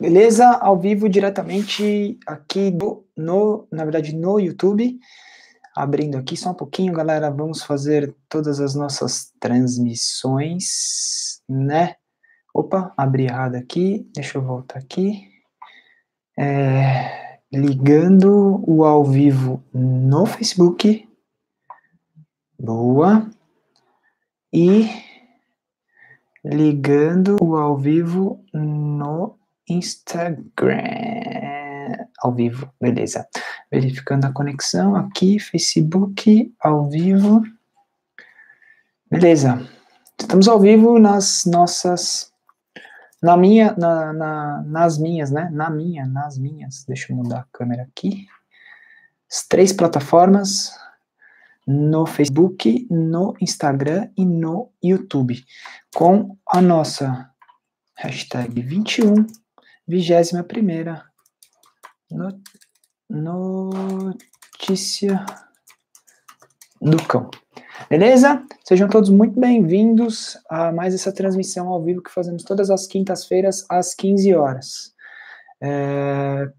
Beleza? Ao vivo diretamente aqui do, no, na verdade, no YouTube. Abrindo aqui só um pouquinho, galera. Vamos fazer todas as nossas transmissões, né? Opa, abri errado aqui. Deixa eu voltar aqui. É, ligando o ao vivo no Facebook. Boa. E ligando o ao vivo no Instagram. Ao vivo, beleza. Verificando a conexão aqui, Facebook, ao vivo. Beleza. Estamos ao vivo nas nossas. Na minha, na, na, nas minhas, né? Na minha, nas minhas. Deixa eu mudar a câmera aqui. As três plataformas: no Facebook, no Instagram e no YouTube. Com a nossa hashtag 21 Vigésima primeira notícia do cão. Beleza? Sejam todos muito bem-vindos a mais essa transmissão ao vivo que fazemos todas as quintas-feiras às 15 horas. É,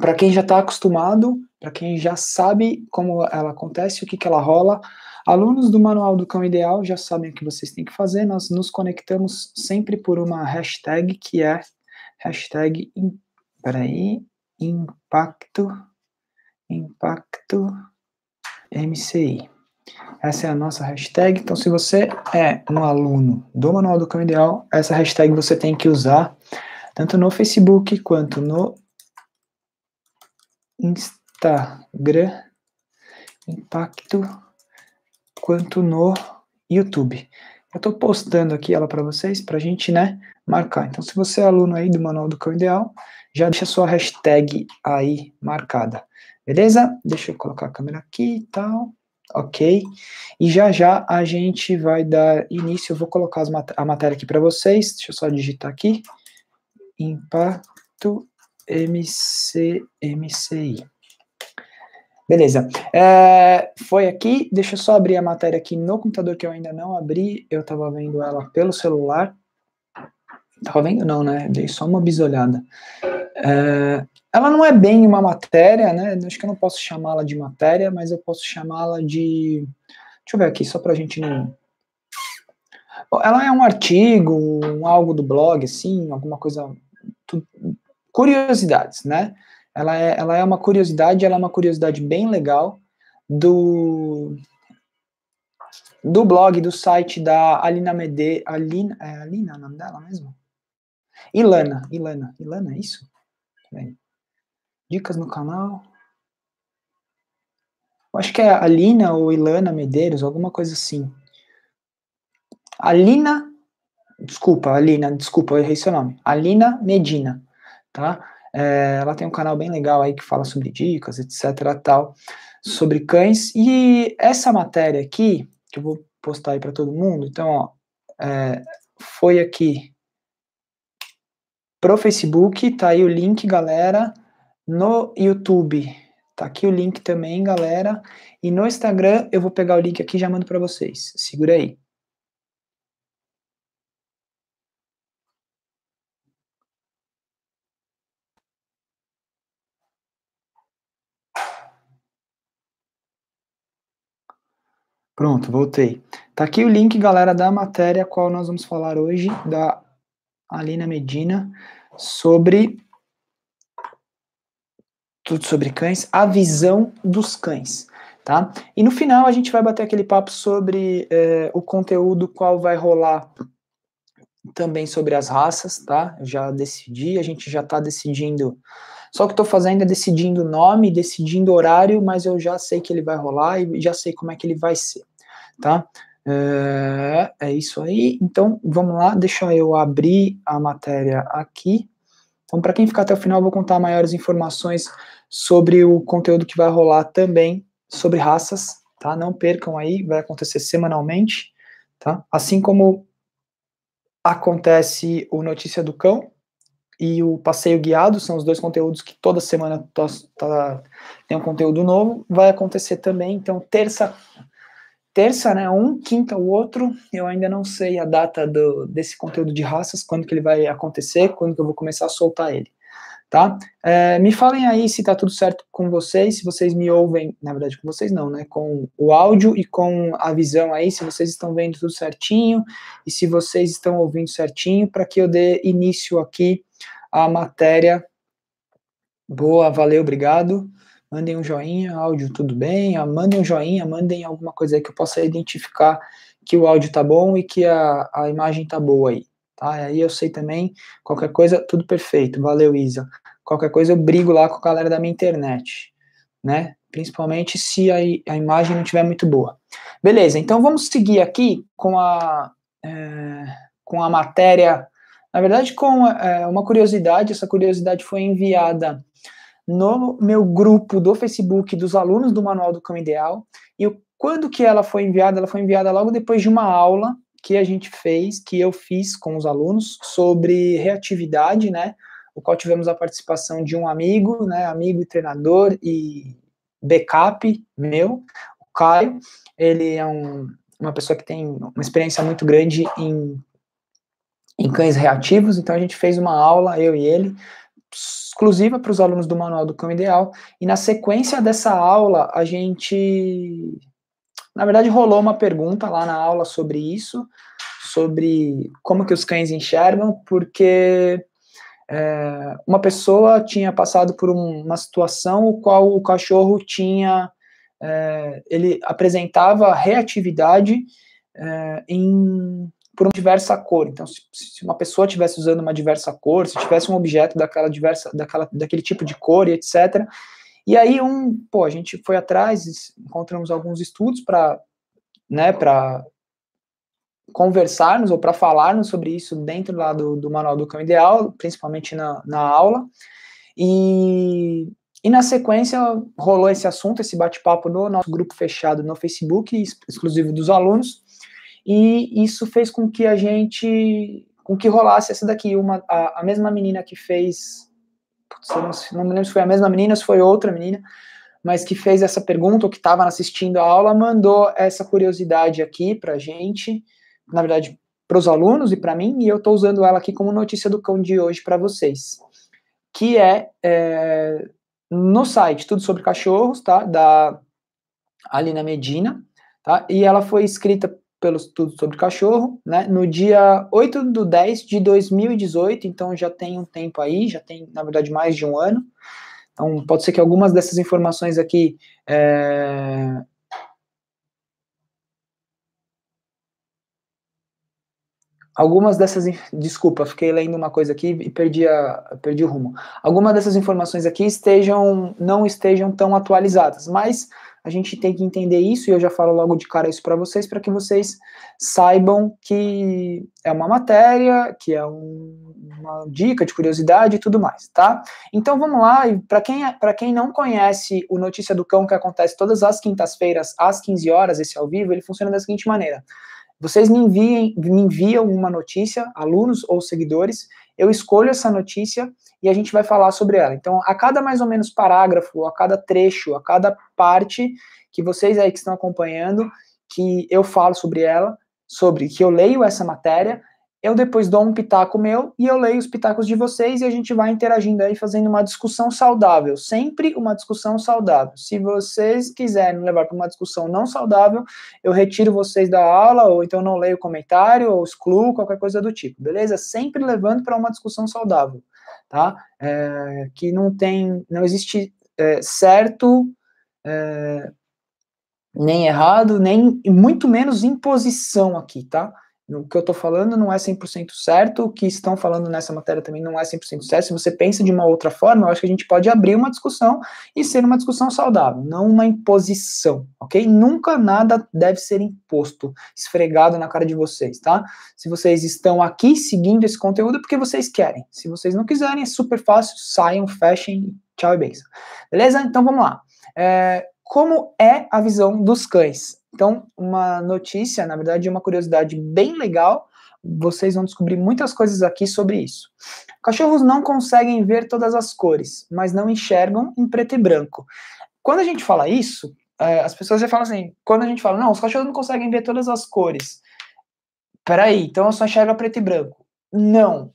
para quem já está acostumado, para quem já sabe como ela acontece, o que, que ela rola, alunos do Manual do Cão Ideal já sabem o que vocês têm que fazer. Nós nos conectamos sempre por uma hashtag que é hashtag peraí, impacto, impacto MCI. Essa é a nossa hashtag. Então, se você é um aluno do Manual do Cão Ideal, essa hashtag você tem que usar tanto no Facebook quanto no Instagram impacto quanto no YouTube. Eu estou postando aqui ela para vocês, para a gente né, marcar. Então, se você é aluno aí do Manual do Cão Ideal, já deixa sua hashtag aí marcada. Beleza? Deixa eu colocar a câmera aqui e tal. Ok? E já já a gente vai dar início. Eu vou colocar mat a matéria aqui para vocês. Deixa eu só digitar aqui. Impacto MCMCI. Beleza. É, foi aqui. Deixa eu só abrir a matéria aqui no computador que eu ainda não abri. Eu estava vendo ela pelo celular. Tava vendo? Não, né? Dei só uma bisolhada. É, ela não é bem uma matéria, né? Acho que eu não posso chamá-la de matéria, mas eu posso chamá-la de. Deixa eu ver aqui, só para a gente não. ela é um artigo, um algo do blog, assim, alguma coisa curiosidades, né? Ela é, ela é uma curiosidade, ela é uma curiosidade bem legal do do blog, do site da Alina Mede, Alina, é Alina o nome dela mesmo? Ilana, Ilana, Ilana, é isso? Bem, dicas no canal. Eu acho que é Alina ou Ilana Medeiros, alguma coisa assim. Alina, desculpa, Alina, desculpa, eu errei seu nome. Alina Medina tá? É, ela tem um canal bem legal aí que fala sobre dicas, etc, tal, sobre cães. E essa matéria aqui, que eu vou postar aí para todo mundo, então, ó, é, foi aqui pro Facebook, tá aí o link, galera. No YouTube, tá aqui o link também, galera. E no Instagram, eu vou pegar o link aqui e já mando para vocês. Segura aí. Pronto, voltei. Tá aqui o link, galera, da matéria a qual nós vamos falar hoje, da Alina Medina, sobre tudo sobre cães, a visão dos cães, tá? E no final a gente vai bater aquele papo sobre é, o conteúdo qual vai rolar também sobre as raças, tá? Eu já decidi, a gente já tá decidindo. Só que estou fazendo é decidindo nome, decidindo horário, mas eu já sei que ele vai rolar e já sei como é que ele vai ser tá? É, é isso aí. Então, vamos lá, deixa eu abrir a matéria aqui. Então, para quem ficar até o final, eu vou contar maiores informações sobre o conteúdo que vai rolar também sobre raças, tá? Não percam aí, vai acontecer semanalmente, tá? Assim como acontece o Notícia do Cão e o Passeio Guiado, são os dois conteúdos que toda semana tá, tá, tem um conteúdo novo, vai acontecer também. Então, terça, terça, né? Um, quinta, o outro. Eu ainda não sei a data do, desse conteúdo de raças, quando que ele vai acontecer, quando que eu vou começar a soltar ele. Tá? É, me falem aí se tá tudo certo com vocês, se vocês me ouvem, na verdade com vocês não, né? Com o áudio e com a visão aí, se vocês estão vendo tudo certinho e se vocês estão ouvindo certinho, para que eu dê início aqui à matéria. Boa, valeu, obrigado. Mandem um joinha, áudio tudo bem, ah, mandem um joinha, mandem alguma coisa aí que eu possa identificar que o áudio tá bom e que a, a imagem tá boa aí. Tá? aí eu sei também, qualquer coisa, tudo perfeito. Valeu, Isa. Qualquer coisa eu brigo lá com a galera da minha internet, né? Principalmente se a, a imagem não estiver muito boa. Beleza, então vamos seguir aqui com a, é, com a matéria. Na verdade, com é, uma curiosidade, essa curiosidade foi enviada no meu grupo do Facebook dos alunos do Manual do Cão Ideal. E quando que ela foi enviada? Ela foi enviada logo depois de uma aula que a gente fez, que eu fiz com os alunos sobre reatividade, né? O qual tivemos a participação de um amigo, né? Amigo e treinador e backup meu, o Caio. Ele é um, uma pessoa que tem uma experiência muito grande em, em cães reativos, então a gente fez uma aula, eu e ele, exclusiva para os alunos do Manual do Cão Ideal. E na sequência dessa aula, a gente. Na verdade, rolou uma pergunta lá na aula sobre isso, sobre como que os cães enxergam, porque é, uma pessoa tinha passado por um, uma situação o qual o cachorro tinha. É, ele apresentava reatividade é, em por uma diversa cor. Então, se, se uma pessoa estivesse usando uma diversa cor, se tivesse um objeto daquela diversa, daquela, daquele tipo de cor e etc. E aí, um, pô, a gente foi atrás, encontramos alguns estudos para, né, para conversarmos ou para falarmos sobre isso dentro lá do, do Manual do Cão Ideal, principalmente na, na aula. E, e na sequência rolou esse assunto, esse bate-papo no nosso grupo fechado no Facebook, exclusivo dos alunos e isso fez com que a gente, com que rolasse essa daqui, uma, a, a mesma menina que fez, putz, não, me lembro se foi a mesma menina, se foi outra menina, mas que fez essa pergunta, ou que estava assistindo a aula, mandou essa curiosidade aqui para a gente, na verdade, para os alunos e para mim, e eu estou usando ela aqui como notícia do cão de hoje para vocês, que é, é, no site Tudo Sobre Cachorros, tá, da Alina Medina, tá, e ela foi escrita pelo estudo sobre cachorro, né? No dia 8 de 10 de 2018, então já tem um tempo aí, já tem, na verdade, mais de um ano. Então, pode ser que algumas dessas informações aqui. É... Algumas dessas. Desculpa, fiquei lendo uma coisa aqui e perdi, a, perdi o rumo. Algumas dessas informações aqui estejam, não estejam tão atualizadas, mas a gente tem que entender isso, e eu já falo logo de cara isso para vocês, para que vocês saibam que é uma matéria, que é um, uma dica de curiosidade e tudo mais, tá? Então vamos lá, e para quem, é, quem não conhece o Notícia do Cão, que acontece todas as quintas-feiras, às 15 horas, esse ao vivo, ele funciona da seguinte maneira. Vocês me, enviem, me enviam uma notícia, alunos ou seguidores, eu escolho essa notícia e a gente vai falar sobre ela. Então, a cada mais ou menos parágrafo, a cada trecho, a cada parte que vocês aí que estão acompanhando, que eu falo sobre ela, sobre que eu leio essa matéria, eu depois dou um pitaco meu e eu leio os pitacos de vocês e a gente vai interagindo aí, fazendo uma discussão saudável. Sempre uma discussão saudável. Se vocês quiserem levar para uma discussão não saudável, eu retiro vocês da aula, ou então não leio o comentário, ou excluo, qualquer coisa do tipo, beleza? Sempre levando para uma discussão saudável, tá? É, que não tem, não existe é, certo. É, nem errado, nem muito menos imposição aqui, tá? O que eu estou falando não é 100% certo, o que estão falando nessa matéria também não é 100% certo. Se você pensa de uma outra forma, eu acho que a gente pode abrir uma discussão e ser uma discussão saudável, não uma imposição, ok? Nunca nada deve ser imposto, esfregado na cara de vocês, tá? Se vocês estão aqui seguindo esse conteúdo é porque vocês querem. Se vocês não quiserem, é super fácil, saiam, fechem, tchau e beijo. Beleza? Então vamos lá. É, como é a visão dos cães? Então, uma notícia, na verdade, uma curiosidade bem legal. Vocês vão descobrir muitas coisas aqui sobre isso. Cachorros não conseguem ver todas as cores, mas não enxergam em preto e branco. Quando a gente fala isso, é, as pessoas já falam assim: quando a gente fala, não, os cachorros não conseguem ver todas as cores. Peraí, então eu só enxergo preto e branco. Não.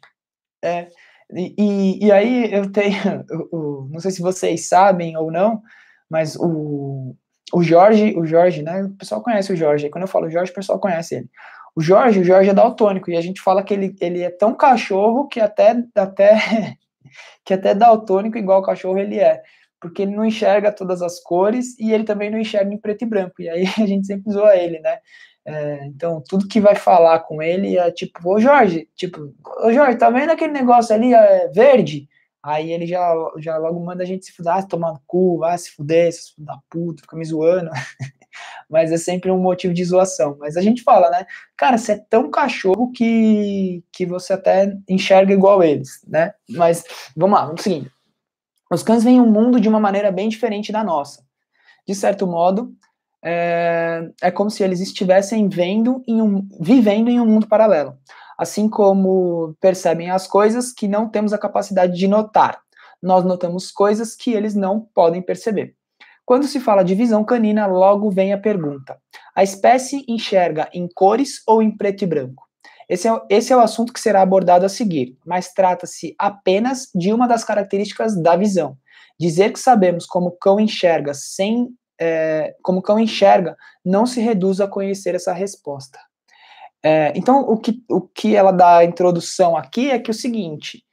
É, e, e aí eu tenho, não sei se vocês sabem ou não, mas o, o Jorge, o Jorge, né? O pessoal conhece o Jorge. Quando eu falo Jorge, o pessoal conhece ele. O Jorge, o Jorge é daltônico, e a gente fala que ele, ele é tão cachorro que até, até que até daltônico, igual cachorro, ele é. Porque ele não enxerga todas as cores e ele também não enxerga em preto e branco. E aí a gente sempre zoa ele, né? É, então, tudo que vai falar com ele é tipo, ô Jorge, tipo, ô Jorge, tá vendo aquele negócio ali é verde? Aí ele já, já logo manda a gente se fuder, ah, tomar no cu, ah, se fuder, se fuder da puta, fica me zoando. mas é sempre um motivo de zoação. Mas a gente fala, né? Cara, você é tão cachorro que, que você até enxerga igual eles, né? Mas vamos lá, vamos seguindo. Os cães veem o mundo de uma maneira bem diferente da nossa. De certo modo, é, é como se eles estivessem vendo em um, vivendo em um mundo paralelo assim como percebem as coisas que não temos a capacidade de notar. Nós notamos coisas que eles não podem perceber. Quando se fala de visão canina, logo vem a pergunta: a espécie enxerga em cores ou em preto e branco? Esse é, esse é o assunto que será abordado a seguir, mas trata-se apenas de uma das características da visão. Dizer que sabemos como o cão enxerga sem é, como o cão enxerga não se reduz a conhecer essa resposta. É, então, o que, o que ela dá a introdução aqui é que é o seguinte: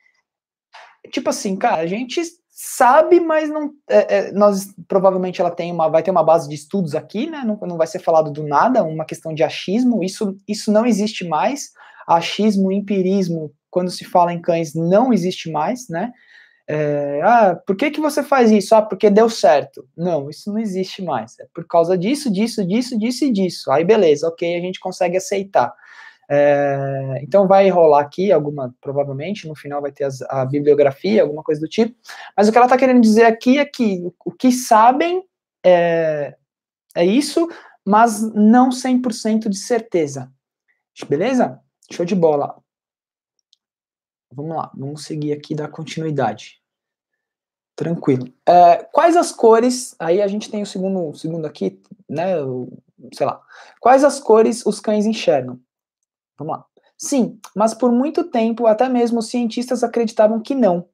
tipo assim, cara, a gente sabe, mas não. É, é, nós provavelmente ela tem uma, vai ter uma base de estudos aqui, né? Não, não vai ser falado do nada, uma questão de achismo. Isso, isso não existe mais. Achismo, empirismo, quando se fala em cães, não existe mais, né? É, ah, por que, que você faz isso? Ah, porque deu certo. Não, isso não existe mais. É por causa disso, disso, disso, disso e disso. Aí beleza, ok, a gente consegue aceitar. É, então vai rolar aqui alguma, provavelmente, no final vai ter as, a bibliografia, alguma coisa do tipo. Mas o que ela está querendo dizer aqui é que o, o que sabem é, é isso, mas não 100% de certeza. Beleza? Show de bola. Vamos lá, vamos seguir aqui da continuidade. Tranquilo. É, quais as cores? Aí a gente tem o segundo, segundo aqui, né? sei lá. Quais as cores os cães enxergam? Vamos lá. Sim, mas por muito tempo até mesmo os cientistas acreditavam que não.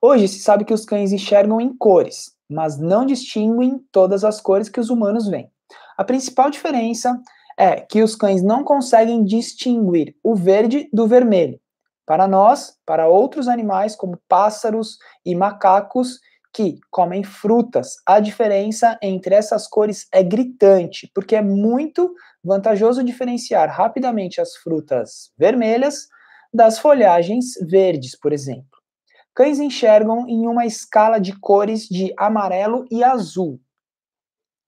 Hoje se sabe que os cães enxergam em cores, mas não distinguem todas as cores que os humanos veem. A principal diferença é que os cães não conseguem distinguir o verde do vermelho. Para nós, para outros animais como pássaros e macacos, que comem frutas. A diferença entre essas cores é gritante, porque é muito vantajoso diferenciar rapidamente as frutas vermelhas das folhagens verdes, por exemplo. Cães enxergam em uma escala de cores de amarelo e azul.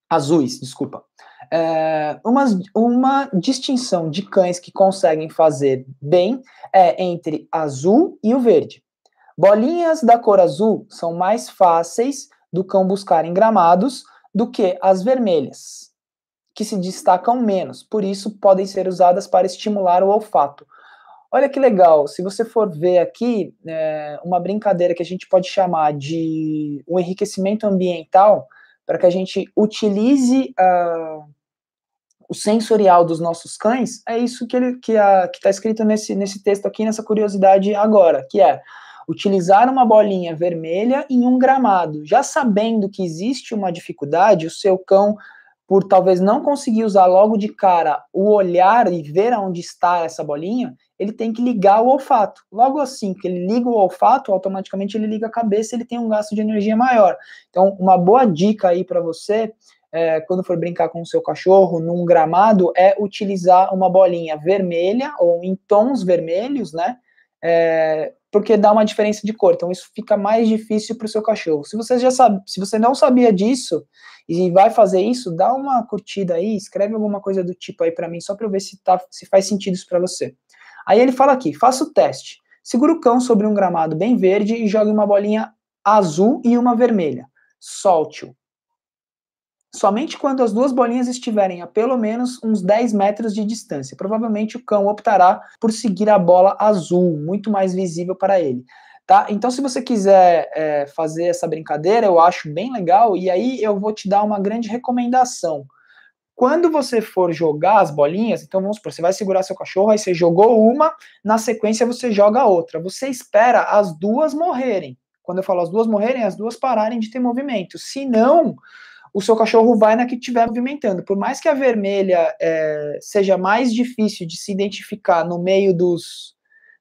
Azuis, desculpa. É, uma, uma distinção de cães que conseguem fazer bem é entre azul e o verde. Bolinhas da cor azul são mais fáceis do cão buscar em gramados do que as vermelhas, que se destacam menos, por isso podem ser usadas para estimular o olfato. Olha que legal, se você for ver aqui, é, uma brincadeira que a gente pode chamar de o um enriquecimento ambiental, para que a gente utilize uh, o sensorial dos nossos cães, é isso que está que a, que tá escrito nesse, nesse texto aqui, nessa curiosidade agora, que é utilizar uma bolinha vermelha em um gramado, já sabendo que existe uma dificuldade, o seu cão por talvez não conseguir usar logo de cara o olhar e ver aonde está essa bolinha, ele tem que ligar o olfato. Logo assim que ele liga o olfato, automaticamente ele liga a cabeça, ele tem um gasto de energia maior. Então, uma boa dica aí para você, é, quando for brincar com o seu cachorro num gramado, é utilizar uma bolinha vermelha ou em tons vermelhos, né? É, porque dá uma diferença de cor. Então isso fica mais difícil para o seu cachorro. Se você já sabe, se você não sabia disso e vai fazer isso, dá uma curtida aí, escreve alguma coisa do tipo aí para mim, só para eu ver se, tá, se faz sentido isso para você. Aí ele fala aqui: faça o teste. Segura o cão sobre um gramado bem verde e jogue uma bolinha azul e uma vermelha. Solte-o somente quando as duas bolinhas estiverem a pelo menos uns 10 metros de distância. Provavelmente o cão optará por seguir a bola azul, muito mais visível para ele. Tá? Então, se você quiser é, fazer essa brincadeira, eu acho bem legal, e aí eu vou te dar uma grande recomendação. Quando você for jogar as bolinhas, então vamos supor, você vai segurar seu cachorro, aí você jogou uma, na sequência você joga outra. Você espera as duas morrerem. Quando eu falo as duas morrerem, as duas pararem de ter movimento. Se não, o seu cachorro vai na que estiver movimentando. Por mais que a vermelha é, seja mais difícil de se identificar no meio dos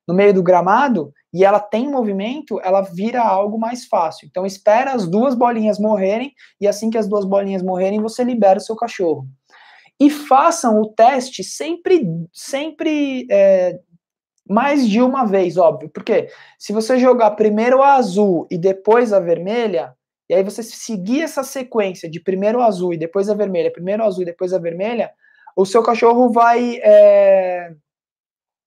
no meio do gramado e ela tem movimento, ela vira algo mais fácil. Então espera as duas bolinhas morrerem e assim que as duas bolinhas morrerem, você libera o seu cachorro. E façam o teste sempre sempre é, mais de uma vez, óbvio, porque se você jogar primeiro a azul e depois a vermelha, e aí você seguir essa sequência de primeiro azul e depois a vermelha, primeiro azul e depois a vermelha, o seu cachorro vai é...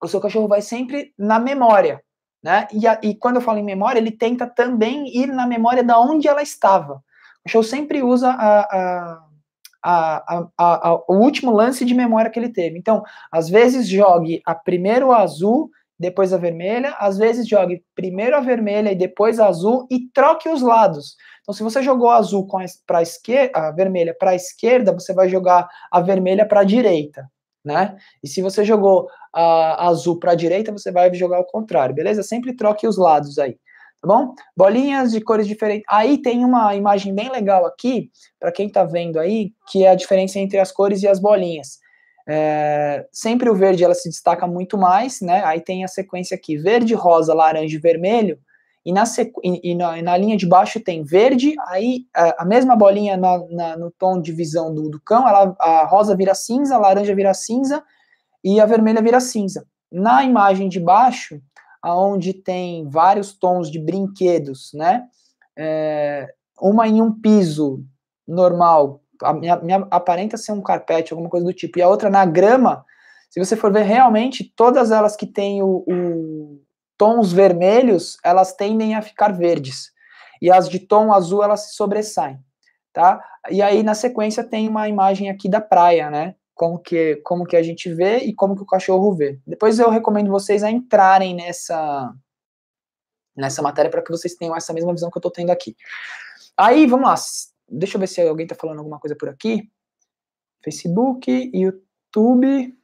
o seu cachorro vai sempre na memória, né? E, a, e quando eu falo em memória, ele tenta também ir na memória da onde ela estava. O cachorro sempre usa a, a... A, a, a, o último lance de memória que ele teve. Então, às vezes jogue a primeiro a azul, depois a vermelha, às vezes jogue primeiro a vermelha e depois a azul e troque os lados. Então, se você jogou a azul para a esquerda, a vermelha para a esquerda, você vai jogar a vermelha para a direita, né? E se você jogou a azul para a direita, você vai jogar o contrário, beleza? Sempre troque os lados aí, tá bom? Bolinhas de cores diferentes. Aí tem uma imagem bem legal aqui, para quem está vendo aí, que é a diferença entre as cores e as bolinhas. É, sempre o verde ela se destaca muito mais, né? Aí tem a sequência aqui: verde, rosa, laranja e vermelho e na, sequ... e na, e na linha de baixo tem verde, aí a, a mesma bolinha na, na, no tom de visão do, do cão, ela, a rosa vira cinza, a laranja vira cinza e a vermelha vira cinza. Na imagem de baixo, aonde tem vários tons de brinquedos, né? É, uma em um piso normal, a, minha, minha, aparenta ser um carpete, alguma coisa do tipo, e a outra na grama, se você for ver realmente, todas elas que têm o, o tons vermelhos, elas tendem a ficar verdes. E as de tom azul, elas se sobressaem, tá? E aí, na sequência, tem uma imagem aqui da praia, né? Como que, como que a gente vê e como que o cachorro vê. Depois eu recomendo vocês a entrarem nessa, nessa matéria para que vocês tenham essa mesma visão que eu estou tendo aqui. Aí, vamos lá. Deixa eu ver se alguém está falando alguma coisa por aqui. Facebook, YouTube...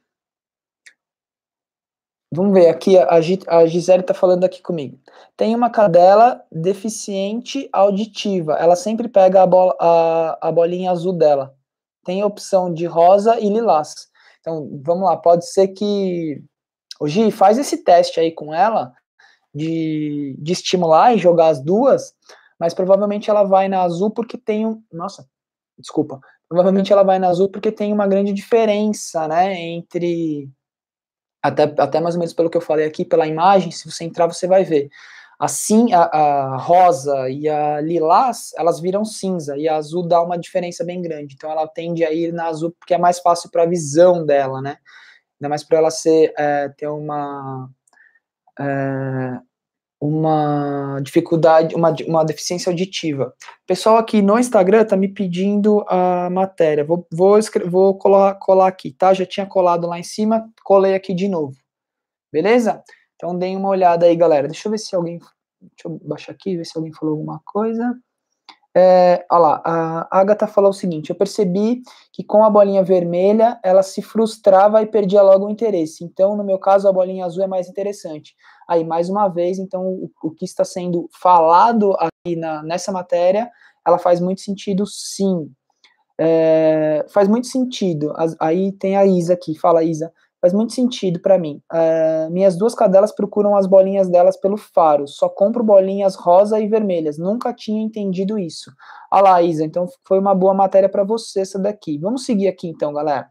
Vamos ver aqui, a, a Gisele está falando aqui comigo. Tem uma cadela deficiente auditiva. Ela sempre pega a, bol, a, a bolinha azul dela. Tem a opção de rosa e lilás. Então, vamos lá, pode ser que. Ô, Gi, faz esse teste aí com ela de, de estimular e jogar as duas, mas provavelmente ela vai na azul porque tem um. Nossa, desculpa. Provavelmente ela vai na azul porque tem uma grande diferença, né? Entre até, até mais ou menos pelo que eu falei aqui, pela imagem, se você entrar, você vai ver. Assim, a, a, rosa e a lilás, elas viram cinza, e a azul dá uma diferença bem grande. Então, ela tende a ir na azul porque é mais fácil para a visão dela, né? Ainda mais para ela ser, é, ter uma. É, uma dificuldade, uma, uma deficiência auditiva. pessoal aqui no Instagram tá me pedindo a matéria. Vou, vou, vou colar, colar aqui, tá? Já tinha colado lá em cima, colei aqui de novo. Beleza? Então deem uma olhada aí, galera. Deixa eu ver se alguém. Deixa eu baixar aqui, ver se alguém falou alguma coisa. É, olha lá, a Agatha falou o seguinte: eu percebi que com a bolinha vermelha ela se frustrava e perdia logo o interesse. Então, no meu caso, a bolinha azul é mais interessante. Aí, mais uma vez, então, o, o que está sendo falado aqui na, nessa matéria, ela faz muito sentido, sim. É, faz muito sentido. Aí tem a Isa aqui, fala Isa faz muito sentido para mim. Ah, minhas duas cadelas procuram as bolinhas delas pelo faro, só compro bolinhas rosa e vermelhas, nunca tinha entendido isso. Ah lá, Isa, então foi uma boa matéria para você essa daqui. Vamos seguir aqui então, galera.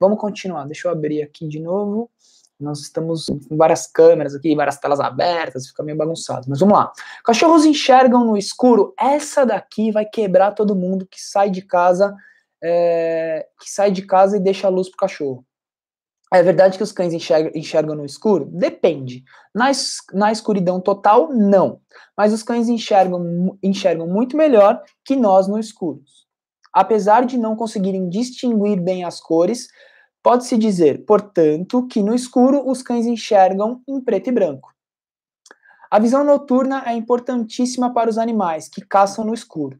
Vamos continuar, deixa eu abrir aqui de novo. Nós estamos com várias câmeras aqui, várias telas abertas, fica meio bagunçado. Mas vamos lá. Cachorros enxergam no escuro. Essa daqui vai quebrar todo mundo que sai de casa, é, que sai de casa e deixa a luz pro cachorro. É verdade que os cães enxergam, enxergam no escuro? Depende. Na, es, na escuridão total, não. Mas os cães enxergam, enxergam muito melhor que nós no escuro. Apesar de não conseguirem distinguir bem as cores, pode-se dizer, portanto, que no escuro os cães enxergam em preto e branco. A visão noturna é importantíssima para os animais que caçam no escuro.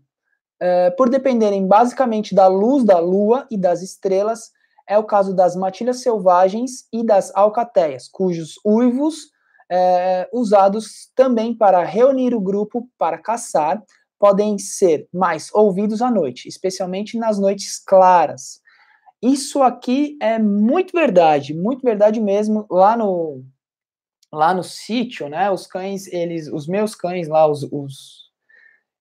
Eh, por dependerem basicamente da luz da lua e das estrelas, é o caso das matilhas selvagens e das alcateias, cujos uivos, é, usados também para reunir o grupo para caçar, podem ser mais ouvidos à noite, especialmente nas noites claras. Isso aqui é muito verdade, muito verdade mesmo. Lá no lá no sítio, né? Os cães, eles, os meus cães lá, os, os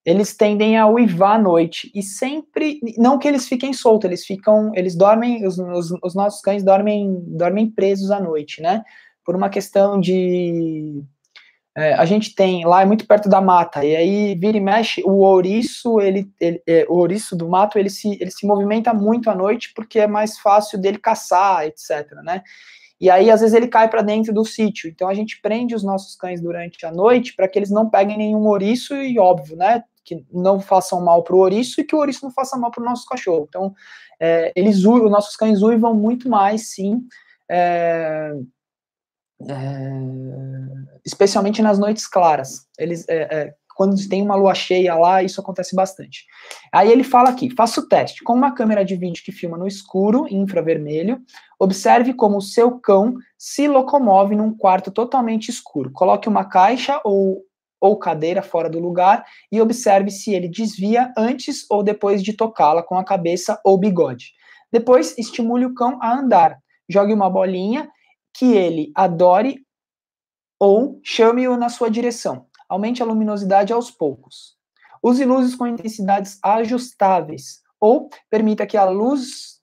eles tendem a uivar à noite e sempre, não que eles fiquem soltos, eles ficam, eles dormem, os, os, os, nossos cães dormem, dormem presos à noite, né? Por uma questão de é, a gente tem lá é muito perto da mata e aí vira e mexe o ouriço, ele, ele é, o ouriço do mato ele se ele se movimenta muito à noite porque é mais fácil dele caçar, etc, né? E aí, às vezes, ele cai para dentro do sítio. Então, a gente prende os nossos cães durante a noite para que eles não peguem nenhum ouriço e, óbvio, né? que não façam mal para o ouriço e que o ouriço não faça mal para o nosso cachorro. Então, é, eles uivam, nossos cães uivam muito mais, sim, é, é, especialmente nas noites claras. Eles, é, é, quando tem uma lua cheia lá, isso acontece bastante. Aí ele fala aqui: faça o teste com uma câmera de vídeo que filma no escuro, infravermelho. Observe como o seu cão se locomove num quarto totalmente escuro. Coloque uma caixa ou ou cadeira fora do lugar e observe se ele desvia antes ou depois de tocá-la com a cabeça ou bigode. Depois, estimule o cão a andar. Jogue uma bolinha que ele adore ou chame-o na sua direção. Aumente a luminosidade aos poucos. Use luzes com intensidades ajustáveis ou permita que a luz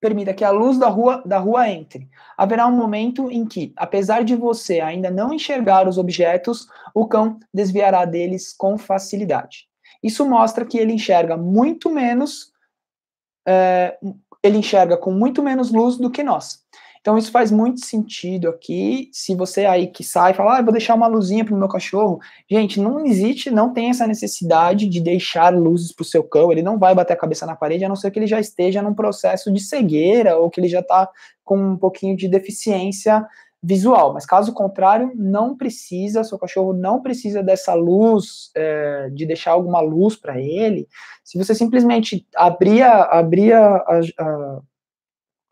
permita que a luz da rua, da rua entre. Haverá um momento em que, apesar de você ainda não enxergar os objetos, o cão desviará deles com facilidade. Isso mostra que ele enxerga muito menos, é, ele enxerga com muito menos luz do que nós. Então isso faz muito sentido aqui. Se você aí que sai e fala, ah, vou deixar uma luzinha para o meu cachorro, gente, não existe, não tem essa necessidade de deixar luzes para o seu cão. Ele não vai bater a cabeça na parede, a não ser que ele já esteja num processo de cegueira ou que ele já está com um pouquinho de deficiência visual. Mas caso contrário, não precisa, seu cachorro não precisa dessa luz, é, de deixar alguma luz para ele. Se você simplesmente abrir, abria a, a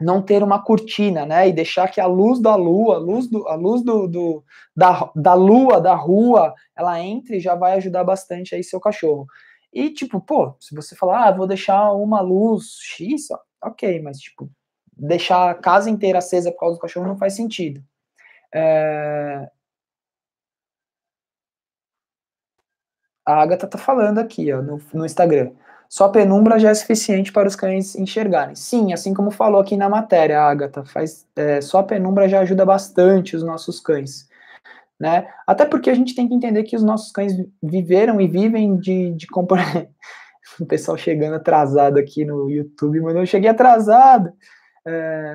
não ter uma cortina, né? E deixar que a luz da lua, a luz, do, a luz do, do, da, da lua, da rua, ela entre e já vai ajudar bastante aí seu cachorro. E, tipo, pô, se você falar, ah, vou deixar uma luz X, ó, ok, mas, tipo, deixar a casa inteira acesa por causa do cachorro não faz sentido. É... A Agatha tá falando aqui, ó, no, no Instagram só a penumbra já é suficiente para os cães enxergarem. Sim, assim como falou aqui na matéria, Agatha, faz, é, só a penumbra já ajuda bastante os nossos cães. Né? Até porque a gente tem que entender que os nossos cães viveram e vivem de, de comportamento. o pessoal chegando atrasado aqui no YouTube, mas eu cheguei atrasado. É...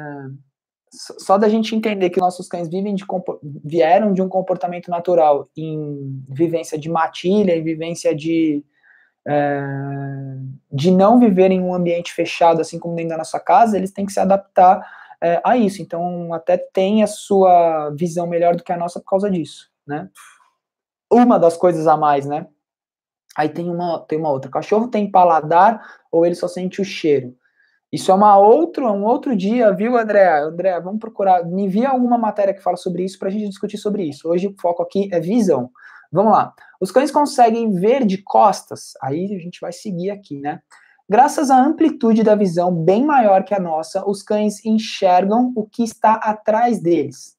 Só da gente entender que nossos cães vivem de compor... vieram de um comportamento natural em vivência de matilha, em vivência de é, de não viver em um ambiente fechado, assim como dentro da nossa casa, eles têm que se adaptar é, a isso. Então, até tem a sua visão melhor do que a nossa por causa disso, né? Uma das coisas a mais, né? Aí tem uma, tem uma outra. cachorro tem paladar ou ele só sente o cheiro? Isso é uma outro, um outro dia, viu, André? André, vamos procurar. Me envia alguma matéria que fala sobre isso para a gente discutir sobre isso. Hoje o foco aqui é visão. Vamos lá. Os cães conseguem ver de costas. Aí a gente vai seguir aqui, né? Graças à amplitude da visão bem maior que a nossa, os cães enxergam o que está atrás deles.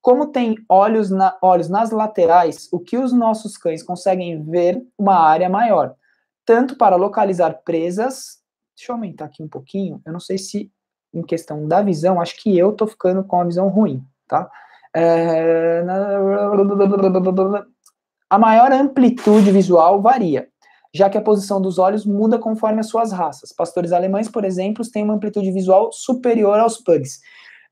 Como tem olhos, na, olhos nas laterais, o que os nossos cães conseguem ver uma área maior, tanto para localizar presas. Deixa eu aumentar aqui um pouquinho. Eu não sei se em questão da visão, acho que eu tô ficando com a visão ruim, tá? É... A maior amplitude visual varia, já que a posição dos olhos muda conforme as suas raças. Pastores alemães, por exemplo, têm uma amplitude visual superior aos pugs.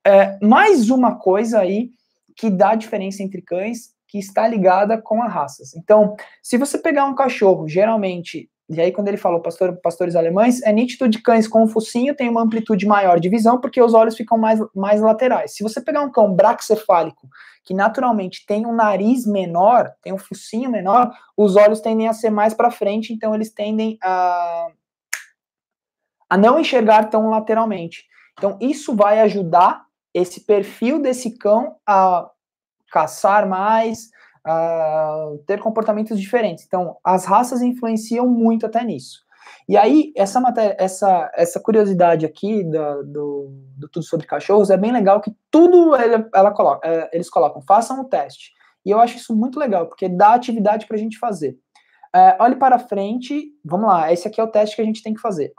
É, mais uma coisa aí que dá diferença entre cães que está ligada com as raças. Então, se você pegar um cachorro, geralmente e aí, quando ele falou pastor, pastores alemães, é nítido de cães com um focinho tem uma amplitude maior de visão, porque os olhos ficam mais, mais laterais. Se você pegar um cão braxefálico, que naturalmente tem um nariz menor, tem um focinho menor, os olhos tendem a ser mais para frente, então eles tendem a, a não enxergar tão lateralmente. Então, isso vai ajudar esse perfil desse cão a caçar mais, uh, ter comportamentos diferentes. Então, as raças influenciam muito até nisso. E aí, essa, matéria, essa, essa curiosidade aqui do, do Tudo Sobre Cachorros é bem legal que tudo ela, ela coloca, é, eles colocam, façam o teste. E eu acho isso muito legal, porque dá atividade para a gente fazer. É, olhe para frente, vamos lá, esse aqui é o teste que a gente tem que fazer.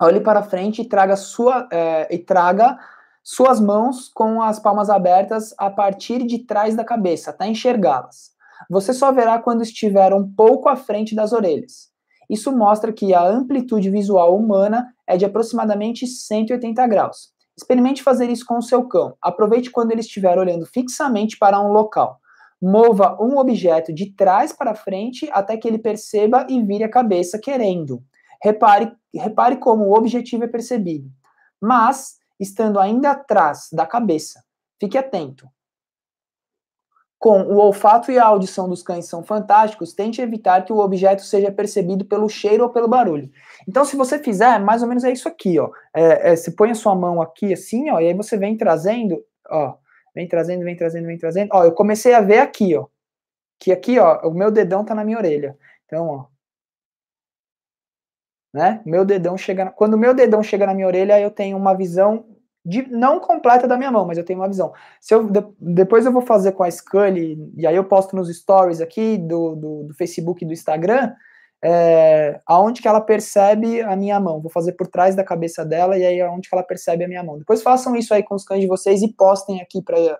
Olhe para frente e traga sua é, e traga suas mãos com as palmas abertas a partir de trás da cabeça, até tá? enxergá-las. Você só verá quando estiver um pouco à frente das orelhas. Isso mostra que a amplitude visual humana é de aproximadamente 180 graus. Experimente fazer isso com o seu cão. Aproveite quando ele estiver olhando fixamente para um local. Mova um objeto de trás para frente até que ele perceba e vire a cabeça querendo. Repare, repare como o objetivo é percebido. Mas estando ainda atrás da cabeça. Fique atento. Com o olfato e a audição dos cães são fantásticos, tente evitar que o objeto seja percebido pelo cheiro ou pelo barulho. Então, se você fizer, mais ou menos é isso aqui, ó. É, é, você põe a sua mão aqui assim, ó, e aí você vem trazendo, ó, vem trazendo, vem trazendo, vem trazendo. Ó, eu comecei a ver aqui, ó, que aqui, ó, o meu dedão tá na minha orelha. Então, ó, né? Meu dedão chega, na... quando meu dedão chega na minha orelha, eu tenho uma visão de, não completa da minha mão, mas eu tenho uma visão. Se eu, de, depois eu vou fazer com a Scully, e aí eu posto nos stories aqui do, do, do Facebook e do Instagram, é, aonde que ela percebe a minha mão. Vou fazer por trás da cabeça dela e aí aonde é que ela percebe a minha mão. Depois façam isso aí com os cães de vocês e postem aqui para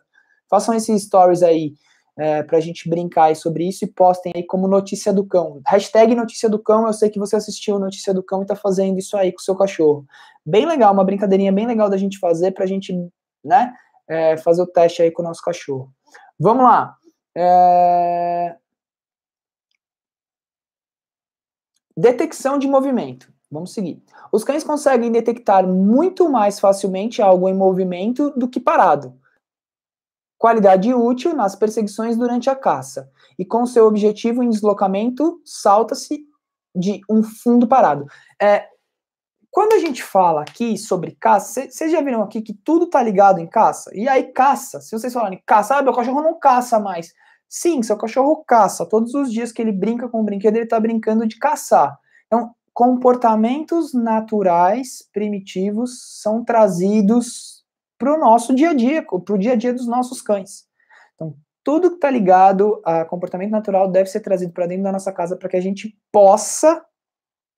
façam esses stories aí é, para a gente brincar aí sobre isso e postem aí como Notícia do Cão. Hashtag Notícia do Cão, eu sei que você assistiu Notícia do Cão e está fazendo isso aí com o seu cachorro. Bem legal, uma brincadeirinha bem legal da gente fazer para a gente né, é, fazer o teste aí com o nosso cachorro. Vamos lá. É... Detecção de movimento. Vamos seguir. Os cães conseguem detectar muito mais facilmente algo em movimento do que parado qualidade útil nas perseguições durante a caça, e com seu objetivo em deslocamento, salta-se de um fundo parado. É, quando a gente fala aqui sobre caça, vocês já viram aqui que tudo está ligado em caça? E aí, caça, se vocês falarem caça, ah, meu cachorro não caça mais. Sim, seu cachorro caça. Todos os dias que ele brinca com o brinquedo, ele está brincando de caçar. Então, comportamentos naturais, primitivos, são trazidos para o nosso dia a dia, para o dia a dia dos nossos cães. Então, tudo que está ligado a comportamento natural deve ser trazido para dentro da nossa casa para que a gente possa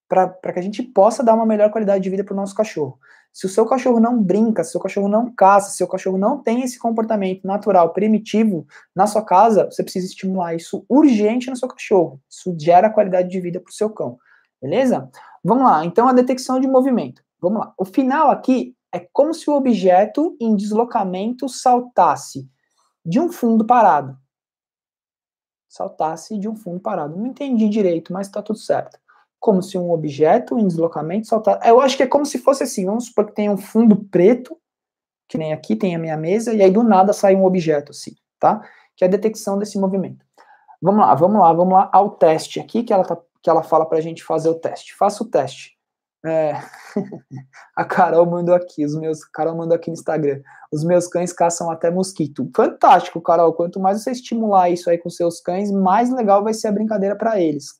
para que a gente possa dar uma melhor qualidade de vida para o nosso cachorro. Se o seu cachorro não brinca, se o seu cachorro não caça, se o seu cachorro não tem esse comportamento natural, primitivo na sua casa, você precisa estimular isso urgente no seu cachorro. Isso gera qualidade de vida para o seu cão. Beleza? Vamos lá. Então, a detecção de movimento. Vamos lá. O final aqui é como se o objeto em deslocamento saltasse de um fundo parado. Saltasse de um fundo parado. Não entendi direito, mas está tudo certo. Como se um objeto em deslocamento saltasse. Eu acho que é como se fosse assim: vamos supor que tem um fundo preto, que nem aqui tem a minha mesa, e aí do nada sai um objeto assim, tá? Que é a detecção desse movimento. Vamos lá, vamos lá, vamos lá ao teste aqui que ela, tá, que ela fala para a gente fazer o teste. Faça o teste. É, a Carol mandou aqui, os meus, Carol mandou aqui no Instagram. Os meus cães caçam até mosquito. Fantástico, Carol. Quanto mais você estimular isso aí com seus cães, mais legal vai ser a brincadeira para eles.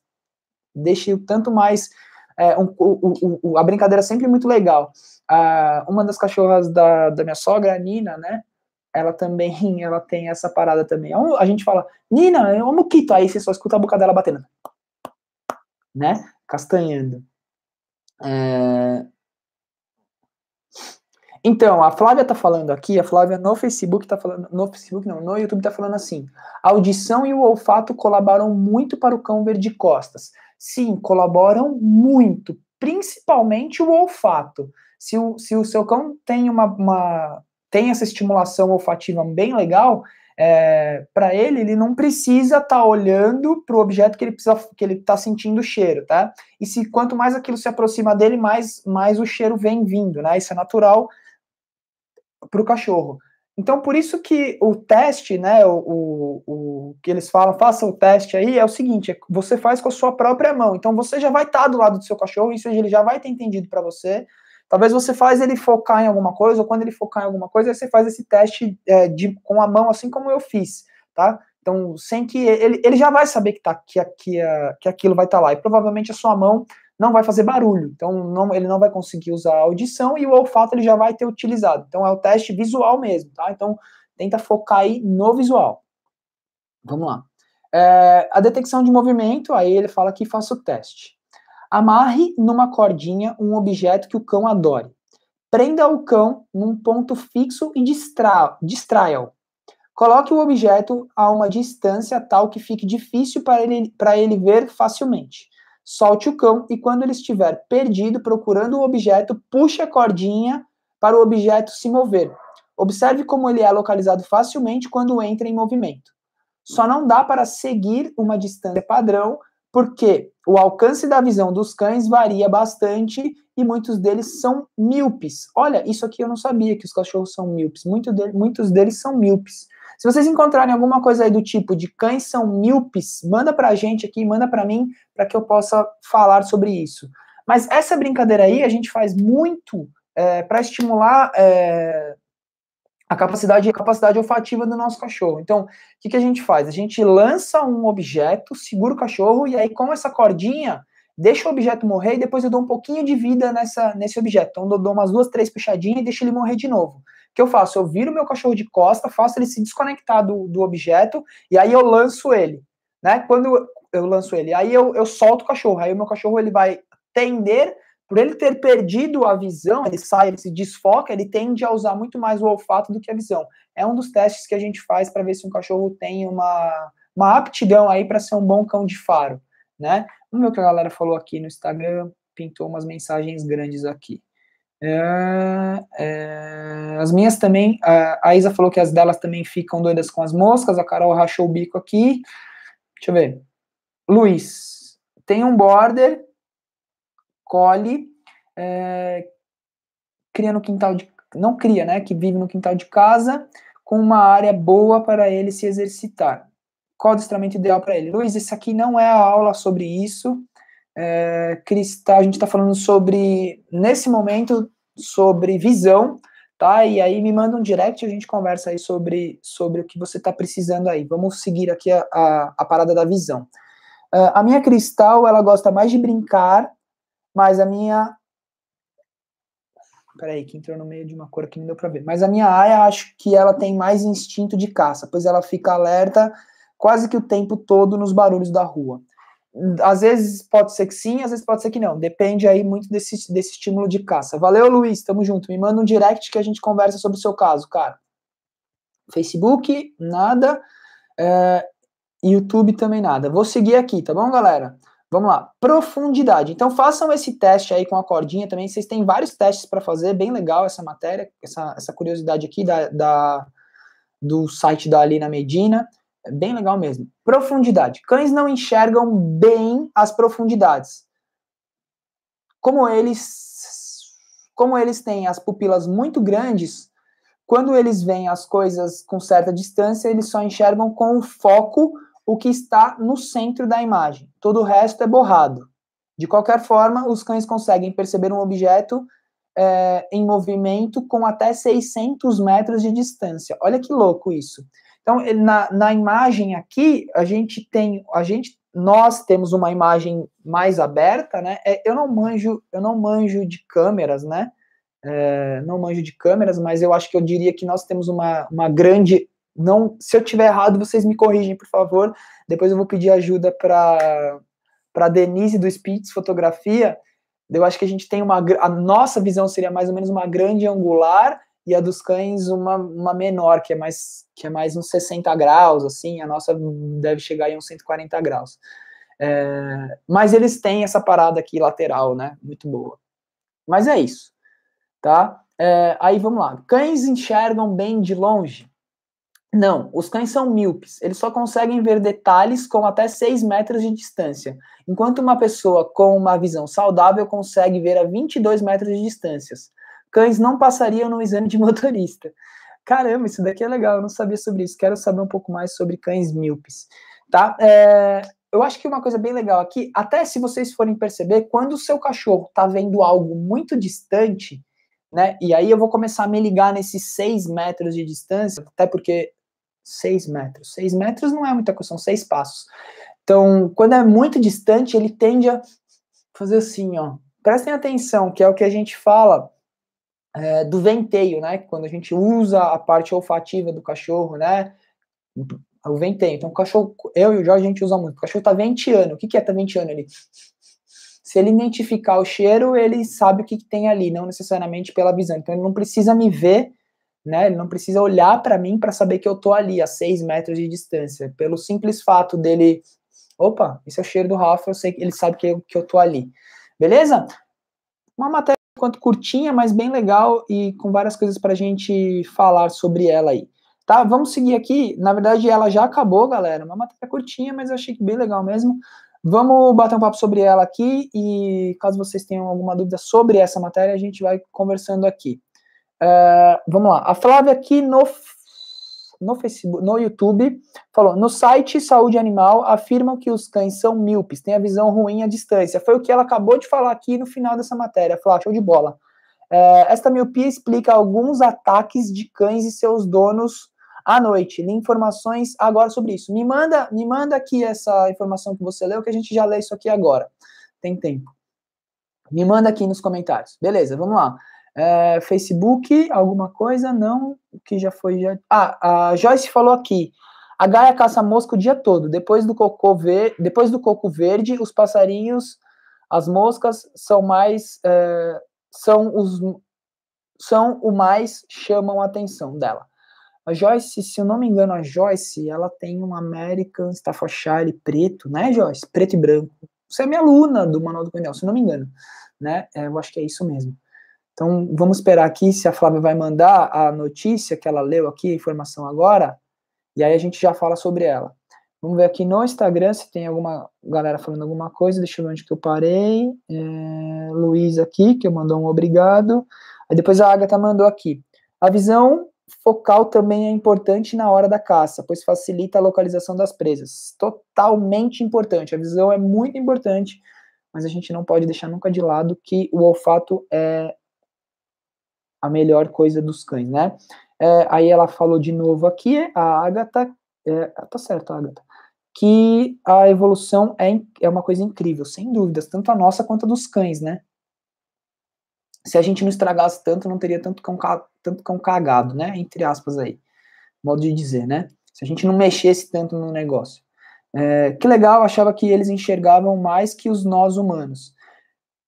Deixe tanto mais é, um, a brincadeira é sempre muito legal. Ah, uma das cachorras da, da minha sogra, a Nina, né? Ela também, ela tem essa parada também. É a gente fala, Nina, é um mosquito Aí você só escuta a boca dela batendo, né? Castanhando. É, então, a Flávia tá falando aqui, a Flávia no Facebook tá falando, no Facebook não, no YouTube tá falando assim: a audição e o olfato colaboram muito para o cão ver de costas. Sim, colaboram muito, principalmente o olfato. Se o, se o seu cão tem uma, uma tem essa estimulação olfativa bem legal, é, para ele, ele não precisa estar tá olhando para o objeto que ele precisa, que ele está sentindo o cheiro, tá? E se quanto mais aquilo se aproxima dele, mais, mais o cheiro vem vindo, né? Isso é natural para o cachorro. Então, por isso que o teste, né, o, o, o, que eles falam, faça o teste aí, é o seguinte, é você faz com a sua própria mão. Então, você já vai estar tá do lado do seu cachorro, isso ele já vai ter entendido para você, Talvez você faz ele focar em alguma coisa, ou quando ele focar em alguma coisa, você faz esse teste é, de, com a mão, assim como eu fiz, tá? Então, sem que ele, ele já vai saber que, tá, que, que, é, que aquilo vai estar tá lá. E provavelmente a sua mão não vai fazer barulho. Então, não, ele não vai conseguir usar a audição e o olfato ele já vai ter utilizado. Então, é o teste visual mesmo, tá? Então, tenta focar aí no visual. Vamos lá. É, a detecção de movimento, aí ele fala que faça o teste. Amarre numa cordinha um objeto que o cão adore. Prenda o cão num ponto fixo e distraia-o. Coloque o objeto a uma distância tal que fique difícil para ele, para ele ver facilmente. Solte o cão e, quando ele estiver perdido procurando o objeto, puxe a cordinha para o objeto se mover. Observe como ele é localizado facilmente quando entra em movimento. Só não dá para seguir uma distância padrão porque o alcance da visão dos cães varia bastante e muitos deles são míopes. Olha, isso aqui eu não sabia que os cachorros são míopes. Muito de, muitos deles são míopes. Se vocês encontrarem alguma coisa aí do tipo de cães são míopes, manda para a gente aqui, manda para mim, para que eu possa falar sobre isso. Mas essa brincadeira aí a gente faz muito é, eh, para estimular é, a capacidade, a capacidade olfativa do nosso cachorro. Então, o que, que a gente faz? A gente lança um objeto, segura o cachorro, e aí com essa cordinha, deixa o objeto morrer e depois eu dou um pouquinho de vida nessa, nesse objeto. Então, eu dou umas duas, três puxadinhas e deixo ele morrer de novo. O que eu faço? Eu viro meu cachorro de costa, faço ele se desconectar do, do objeto, e aí eu lanço ele. Né? Quando eu lanço ele, aí eu, eu solto o cachorro, aí o meu cachorro ele vai tender por ele ter perdido a visão, ele sai, ele se desfoca, ele tende a usar muito mais o olfato do que a visão. É um dos testes que a gente faz para ver se um cachorro tem uma, uma aptidão aí para ser um bom cão de faro, né? Vamos ver o que a galera falou aqui no Instagram, pintou umas mensagens grandes aqui. É, é, as minhas também, a, a Isa falou que as delas também ficam doidas com as moscas, a Carol rachou o bico aqui. Deixa eu ver. Luiz, tem um border colhe, é, cria no quintal de não cria, né, que vive no quintal de casa, com uma área boa para ele se exercitar. Qual o instrumento ideal para ele? Luiz, isso aqui não é a aula sobre isso. É, tá, a gente está falando sobre, nesse momento, sobre visão, tá? E aí me manda um direct e a gente conversa aí sobre, sobre o que você está precisando aí. Vamos seguir aqui a, a, a parada da visão. Uh, a minha Cristal, ela gosta mais de brincar mas a minha. Peraí, que entrou no meio de uma cor que não deu para ver. Mas a minha aia, acho que ela tem mais instinto de caça, pois ela fica alerta quase que o tempo todo nos barulhos da rua. Às vezes pode ser que sim, às vezes pode ser que não. Depende aí muito desse, desse estímulo de caça. Valeu, Luiz. Tamo junto. Me manda um direct que a gente conversa sobre o seu caso, cara. Facebook, nada. É, YouTube também nada. Vou seguir aqui, tá bom, galera? Vamos lá, profundidade. Então façam esse teste aí com a cordinha também. Vocês têm vários testes para fazer, bem legal essa matéria, essa, essa curiosidade aqui da, da, do site da Alina Medina. É bem legal mesmo. Profundidade. Cães não enxergam bem as profundidades. Como eles, como eles têm as pupilas muito grandes, quando eles veem as coisas com certa distância, eles só enxergam com o foco o que está no centro da imagem. Todo o resto é borrado. De qualquer forma, os cães conseguem perceber um objeto é, em movimento com até 600 metros de distância. Olha que louco isso. Então, na, na imagem aqui, a gente tem, a gente, nós temos uma imagem mais aberta, né? É, eu não manjo, eu não manjo de câmeras, né? É, não manjo de câmeras, mas eu acho que eu diria que nós temos uma, uma grande não, se eu tiver errado, vocês me corrigem, por favor. Depois eu vou pedir ajuda para para Denise do Spitz Fotografia. Eu acho que a gente tem uma a nossa visão seria mais ou menos uma grande angular e a dos cães uma, uma menor, que é mais que é mais uns 60 graus, assim, a nossa deve chegar em uns 140 graus. É, mas eles têm essa parada aqui lateral, né? Muito boa. Mas é isso, tá? É, aí vamos lá. Cães enxergam bem de longe? Não, os cães são míopes, eles só conseguem ver detalhes com até 6 metros de distância, enquanto uma pessoa com uma visão saudável consegue ver a 22 metros de distância. Cães não passariam no exame de motorista. Caramba, isso daqui é legal, eu não sabia sobre isso, quero saber um pouco mais sobre cães míopes. Tá? É, eu acho que uma coisa bem legal aqui, até se vocês forem perceber, quando o seu cachorro está vendo algo muito distante, né? E aí eu vou começar a me ligar nesses 6 metros de distância, até porque 6 metros. 6 metros não é muita coisa, são 6 passos. Então, quando é muito distante, ele tende a fazer assim, ó. Prestem atenção, que é o que a gente fala é, do venteio, né? Quando a gente usa a parte olfativa do cachorro, né? O venteio. Então, o cachorro, eu e o Jorge, a gente usa muito. O cachorro tá venteando. O que, que é tá venteando? ali? se ele identificar o cheiro, ele sabe o que, que, tem ali, não necessariamente pela visão. Então ele não precisa me ver né? Ele não precisa olhar para mim para saber que eu tô ali a seis metros de distância. Pelo simples fato dele, opa, esse é o cheiro do Rafa, eu sei que ele sabe que eu, que eu tô ali. Beleza? Uma matéria quanto curtinha, mas bem legal e com várias coisas para a gente falar sobre ela aí. Tá, vamos seguir aqui. Na verdade, ela já acabou, galera. Uma matéria curtinha, mas eu achei bem legal mesmo. Vamos bater um papo sobre ela aqui e caso vocês tenham alguma dúvida sobre essa matéria, a gente vai conversando aqui. É, vamos lá. A Flávia aqui no, no Facebook, no YouTube, falou: no site Saúde Animal afirmam que os cães são míopes, têm a visão ruim à distância. Foi o que ela acabou de falar aqui no final dessa matéria. Flávia, ah, show de bola. É, esta miopia explica alguns ataques de cães e seus donos à noite. Li informações agora sobre isso. Me manda, me manda aqui essa informação que você leu, que a gente já lê isso aqui agora. Tem tempo. Me manda aqui nos comentários. Beleza, vamos lá. É, Facebook, alguma coisa? Não, o que já foi. Já... Ah, a Joyce falou aqui. A Gaia caça mosca o dia todo. Depois do cocô ver... depois do coco verde, os passarinhos, as moscas são mais é, são os são o mais chamam a atenção dela. A Joyce, se eu não me engano, a Joyce, ela tem um American Staffordshire preto, né, Joyce? Preto e branco. Você é minha aluna do Manual do Cordel, se eu não me engano, né? É, eu acho que é isso mesmo. Então, vamos esperar aqui se a Flávia vai mandar a notícia que ela leu aqui, a informação agora, e aí a gente já fala sobre ela. Vamos ver aqui no Instagram se tem alguma galera falando alguma coisa. Deixa eu ver onde que eu parei. É, Luiz aqui, que mandou um obrigado. Aí depois a Agatha mandou aqui. A visão focal também é importante na hora da caça, pois facilita a localização das presas. Totalmente importante. A visão é muito importante, mas a gente não pode deixar nunca de lado que o olfato é a melhor coisa dos cães, né? É, aí ela falou de novo aqui, a Agatha, é, tá certo, Agatha, que a evolução é, é uma coisa incrível, sem dúvidas, tanto a nossa quanto a dos cães, né? Se a gente não estragasse tanto, não teria tanto cão, tanto cão cagado, né? Entre aspas aí, modo de dizer, né? Se a gente não mexesse tanto no negócio. É, que legal, achava que eles enxergavam mais que os nós humanos.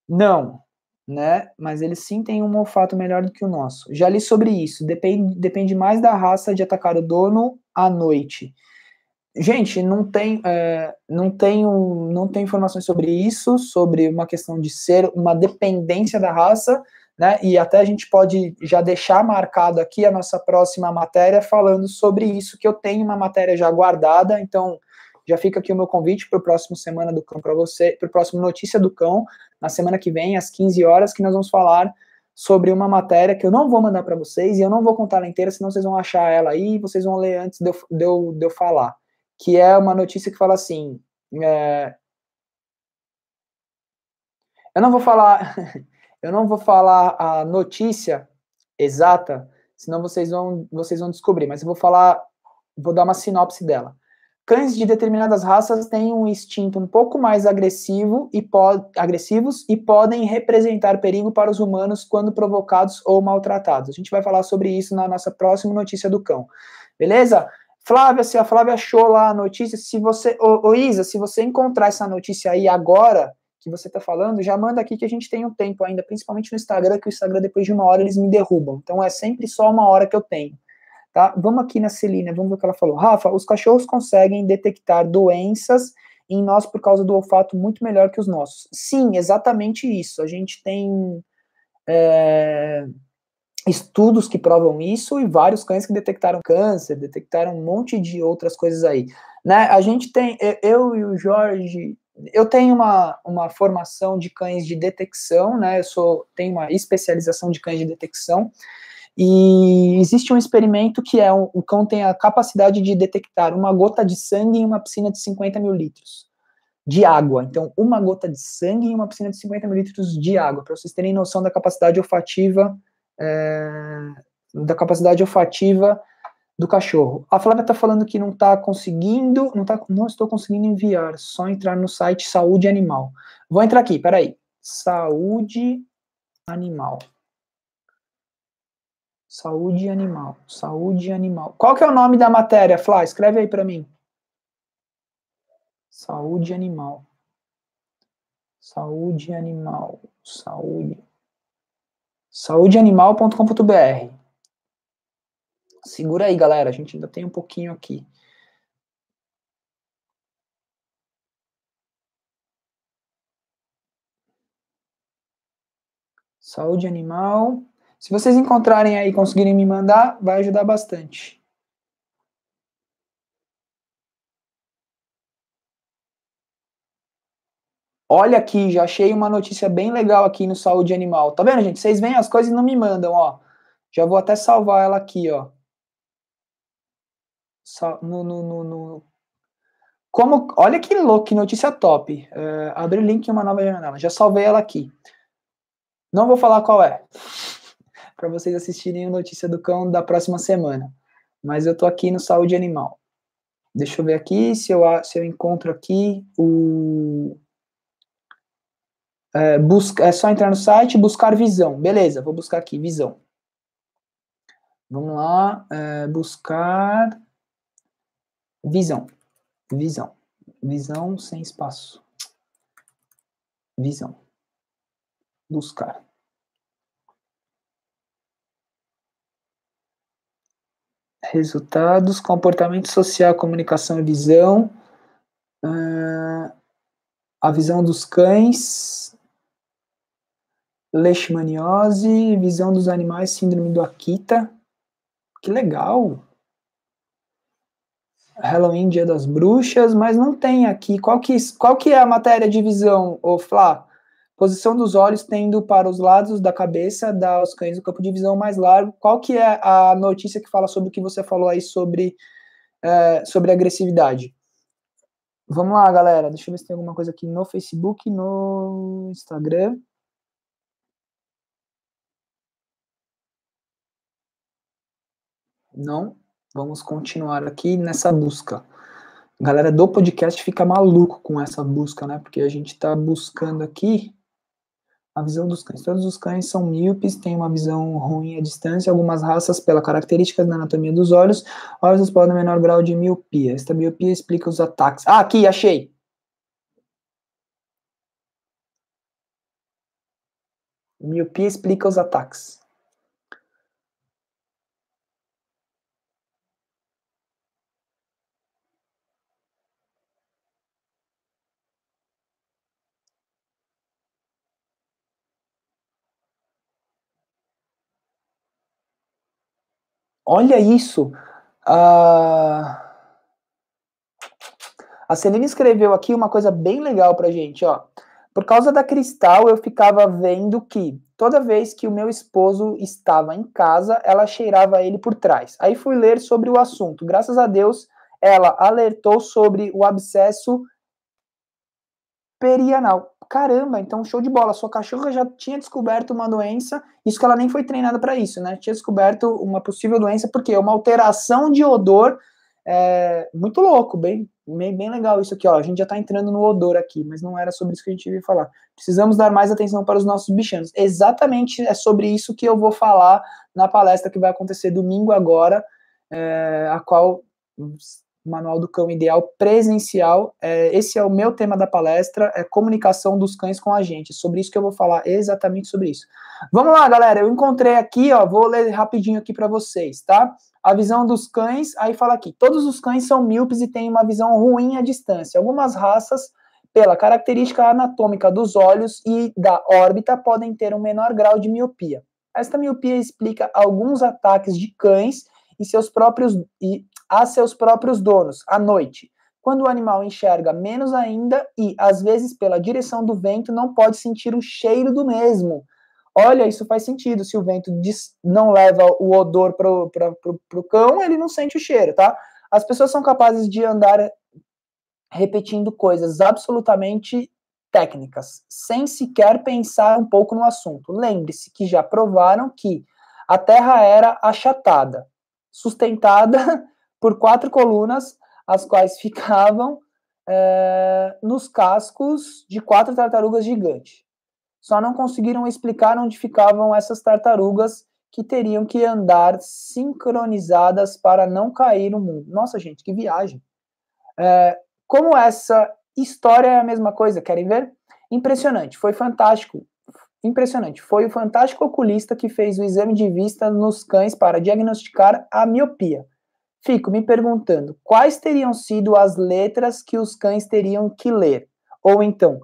Não, né? Mas eles sim têm um olfato melhor do que o nosso. Já li sobre isso. Depende, depende mais da raça de atacar o dono à noite. Gente, não tem, é, não tenho, não tem informações sobre isso, sobre uma questão de ser uma dependência da raça, né? E até a gente pode já deixar marcado aqui a nossa próxima matéria falando sobre isso, que eu tenho uma matéria já guardada, então já fica aqui o meu convite para o próximo semana do cão para você, para o próximo notícia do cão, na semana que vem, às 15 horas, que nós vamos falar sobre uma matéria que eu não vou mandar para vocês e eu não vou contar ela inteira, senão vocês vão achar ela aí e vocês vão ler antes de eu, de eu, de eu falar. Que é uma notícia que fala assim. É... Eu não vou falar. eu não vou falar a notícia exata, senão vocês vão, vocês vão descobrir, mas eu vou falar. Vou dar uma sinopse dela cães de determinadas raças têm um instinto um pouco mais agressivo e agressivos e podem representar perigo para os humanos quando provocados ou maltratados. A gente vai falar sobre isso na nossa próxima notícia do cão. Beleza? Flávia, se a Flávia achou lá a notícia, se você. Ô, ô Isa, se você encontrar essa notícia aí agora que você está falando, já manda aqui que a gente tem um tempo ainda, principalmente no Instagram, que o Instagram depois de uma hora eles me derrubam. Então é sempre só uma hora que eu tenho. Tá? Vamos aqui na Celina, vamos ver o que ela falou. Rafa, os cachorros conseguem detectar doenças em nós por causa do olfato muito melhor que os nossos. Sim, exatamente isso. A gente tem é, estudos que provam isso e vários cães que detectaram câncer, detectaram um monte de outras coisas aí. Né? A gente tem, eu e o Jorge, eu tenho uma, uma formação de cães de detecção, né? Eu sou, tenho uma especialização de cães de detecção. E existe um experimento que é um, o cão tem a capacidade de detectar uma gota de sangue em uma piscina de 50 mil litros de água. Então, uma gota de sangue em uma piscina de 50 mil litros de água, para vocês terem noção da capacidade olfativa é, da capacidade olfativa do cachorro. A Flávia está falando que não está conseguindo, não, tá, não estou conseguindo enviar, só entrar no site Saúde Animal. Vou entrar aqui, peraí. Saúde Animal. Saúde animal, saúde animal. Qual que é o nome da matéria, Flá? Escreve aí para mim. Saúde animal. Saúde animal, saúde. Saúdeanimal.com.br. Segura aí, galera, a gente ainda tem um pouquinho aqui. Saúde animal. Se vocês encontrarem aí e conseguirem me mandar, vai ajudar bastante. Olha aqui, já achei uma notícia bem legal aqui no Saúde Animal. Tá vendo, gente? Vocês veem as coisas e não me mandam, ó. Já vou até salvar ela aqui, ó. No, no, no, no. Como, olha que louco, que notícia top. Uh, abri o link em uma nova janela. Já salvei ela aqui. Não vou falar qual é para vocês assistirem o Notícia do Cão da próxima semana. Mas eu estou aqui no Saúde Animal. Deixa eu ver aqui se eu, se eu encontro aqui o. É, busca, é só entrar no site buscar visão. Beleza, vou buscar aqui, visão. Vamos lá, é, buscar visão. Visão. Visão sem espaço. Visão. Buscar. resultados, comportamento social, comunicação e visão, uh, a visão dos cães, leishmaniose, visão dos animais, síndrome do Akita. Que legal! Halloween, Dia das Bruxas, mas não tem aqui. Qual que, qual que é a matéria de visão, ô Flá? Posição dos olhos tendo para os lados da cabeça, dá aos cães o campo de visão mais largo. Qual que é a notícia que fala sobre o que você falou aí sobre, é, sobre agressividade? Vamos lá, galera. Deixa eu ver se tem alguma coisa aqui no Facebook, no Instagram. Não. Vamos continuar aqui nessa busca. A galera do podcast fica maluco com essa busca, né? Porque a gente está buscando aqui a visão dos cães. Todos os cães são míopes, têm uma visão ruim à distância. Algumas raças, pela características da anatomia dos olhos, olhos podem menor grau de miopia. Esta miopia explica os ataques. Ah, aqui, achei! Miopia explica os ataques. Olha isso! Ah, a Celina escreveu aqui uma coisa bem legal pra gente, ó. Por causa da Cristal, eu ficava vendo que toda vez que o meu esposo estava em casa, ela cheirava ele por trás. Aí fui ler sobre o assunto. Graças a Deus, ela alertou sobre o abscesso perianal. Caramba, então show de bola. Sua cachorra já tinha descoberto uma doença, isso que ela nem foi treinada para isso, né? Tinha descoberto uma possível doença, porque é uma alteração de odor é, muito louco, bem, bem, bem legal isso aqui, ó. A gente já tá entrando no odor aqui, mas não era sobre isso que a gente ia falar. Precisamos dar mais atenção para os nossos bichanos. Exatamente é sobre isso que eu vou falar na palestra que vai acontecer domingo agora, é, a qual Manual do Cão Ideal presencial. É, esse é o meu tema da palestra, é comunicação dos cães com a gente. Sobre isso que eu vou falar, exatamente sobre isso. Vamos lá, galera. Eu encontrei aqui, ó, vou ler rapidinho aqui para vocês, tá? A visão dos cães, aí fala aqui, todos os cães são míopes e têm uma visão ruim à distância. Algumas raças, pela característica anatômica dos olhos e da órbita, podem ter um menor grau de miopia. Esta miopia explica alguns ataques de cães e seus próprios e a seus próprios donos à noite. Quando o animal enxerga menos ainda e, às vezes, pela direção do vento, não pode sentir o cheiro do mesmo. Olha, isso faz sentido. Se o vento não leva o odor para o cão, ele não sente o cheiro, tá? As pessoas são capazes de andar repetindo coisas absolutamente técnicas, sem sequer pensar um pouco no assunto. Lembre-se que já provaram que a Terra era achatada, sustentada por quatro colunas, as quais ficavam é, nos cascos de quatro tartarugas gigantes. Só não conseguiram explicar onde ficavam essas tartarugas que teriam que andar sincronizadas para não cair no mundo. Nossa, gente, que viagem! É, como essa história é a mesma coisa, querem ver? Impressionante, foi fantástico. Impressionante, foi o fantástico oculista que fez o exame de vista nos cães para diagnosticar a miopia. Fico me perguntando quais teriam sido as letras que os cães teriam que ler, ou então,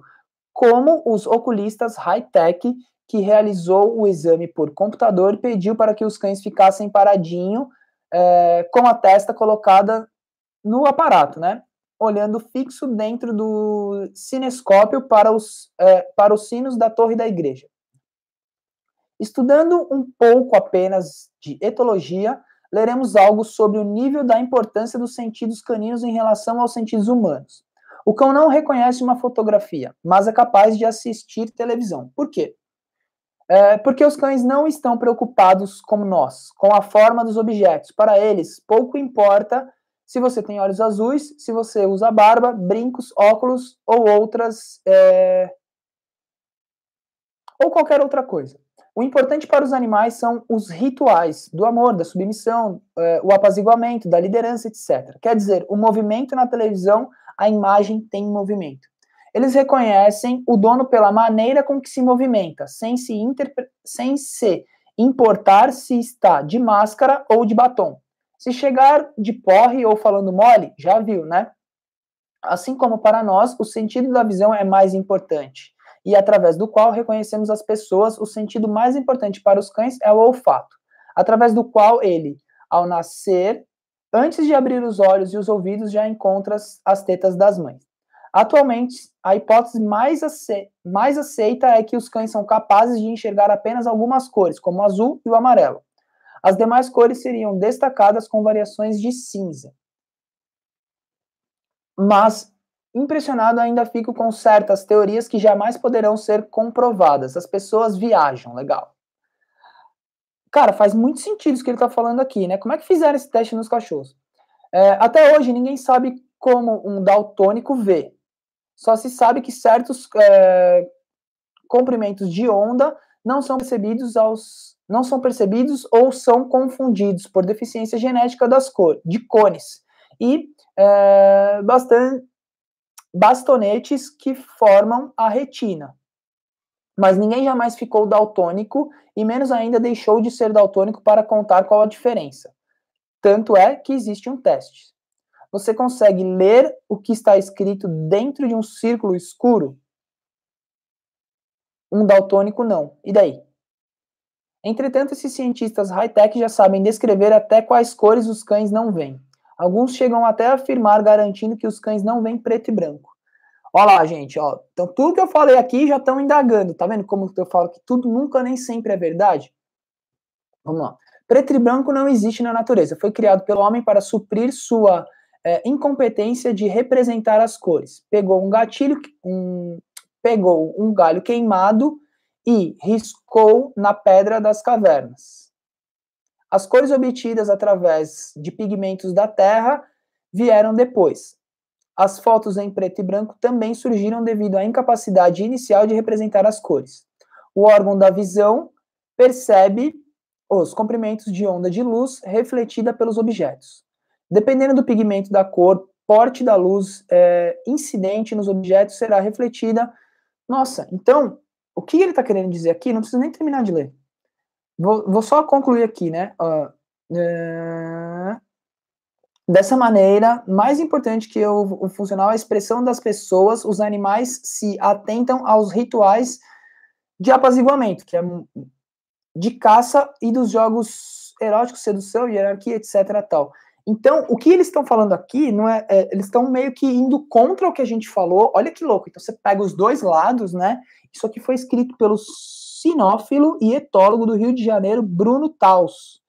como os oculistas high-tech que realizou o exame por computador pediu para que os cães ficassem paradinho é, com a testa colocada no aparato, né? Olhando fixo dentro do cinescópio para os, é, para os sinos da torre da igreja. Estudando um pouco apenas de etologia, leremos algo sobre o nível da importância dos sentidos caninos em relação aos sentidos humanos. O cão não reconhece uma fotografia, mas é capaz de assistir televisão. Por quê? É porque os cães não estão preocupados como nós, com a forma dos objetos. Para eles, pouco importa se você tem olhos azuis, se você usa barba, brincos, óculos ou outras. É... ou qualquer outra coisa. O importante para os animais são os rituais do amor, da submissão, é, o apaziguamento, da liderança, etc. Quer dizer, o movimento na televisão, a imagem tem movimento. Eles reconhecem o dono pela maneira com que se movimenta, sem se, sem se importar se está de máscara ou de batom. Se chegar de porre ou falando mole, já viu, né? Assim como para nós, o sentido da visão é mais importante e através do qual reconhecemos as pessoas, o sentido mais importante para os cães é o olfato, através do qual ele, ao nascer, antes de abrir os olhos e os ouvidos, já encontra as tetas das mães. Atualmente, a hipótese mais, ace mais aceita é que os cães são capazes de enxergar apenas algumas cores, como o azul e o amarelo. As demais cores seriam destacadas com variações de cinza. Mas Impressionado ainda fico com certas teorias que jamais poderão ser comprovadas. As pessoas viajam, legal. Cara, faz muito sentido isso que ele está falando aqui, né? Como é que fizeram esse teste nos cachorros? É, até hoje ninguém sabe como um daltônico vê. Só se sabe que certos é, comprimentos de onda não são percebidos aos não são percebidos ou são confundidos por deficiência genética das cor, de cones e é, bastante bastonetes que formam a retina. Mas ninguém jamais ficou daltônico e menos ainda deixou de ser daltônico para contar qual a diferença. Tanto é que existe um teste. Você consegue ler o que está escrito dentro de um círculo escuro? Um daltônico não. E daí? Entretanto, esses cientistas high-tech já sabem descrever até quais cores os cães não veem. Alguns chegam até a afirmar garantindo que os cães não vêm preto e branco. Olha lá, gente, ó. Então tudo que eu falei aqui já estão indagando, tá vendo como eu falo que tudo nunca nem sempre é verdade? Vamos lá. Preto e branco não existe na natureza. Foi criado pelo homem para suprir sua é, incompetência de representar as cores. Pegou um gatilho, um, pegou um galho queimado e riscou na pedra das cavernas. As cores obtidas através de pigmentos da terra vieram depois. As fotos em preto e branco também surgiram devido à incapacidade inicial de representar as cores. O órgão da visão percebe os comprimentos de onda de luz refletida pelos objetos. Dependendo do pigmento da cor, porte da luz é, incidente nos objetos será refletida. Nossa, então, o que ele está querendo dizer aqui? Não preciso nem terminar de ler. Vou, vou só concluir aqui, né? Uh, uh, dessa maneira, mais importante que o, o funcional é a expressão das pessoas, os animais se atentam aos rituais de apaziguamento, que é de caça e dos jogos eróticos, sedução, hierarquia, etc. Tal. Então, o que eles estão falando aqui não é, é eles estão meio que indo contra o que a gente falou. Olha que louco. Então você pega os dois lados, né? Isso aqui foi escrito pelos sinófilo e etólogo do Rio de Janeiro, Bruno Taus.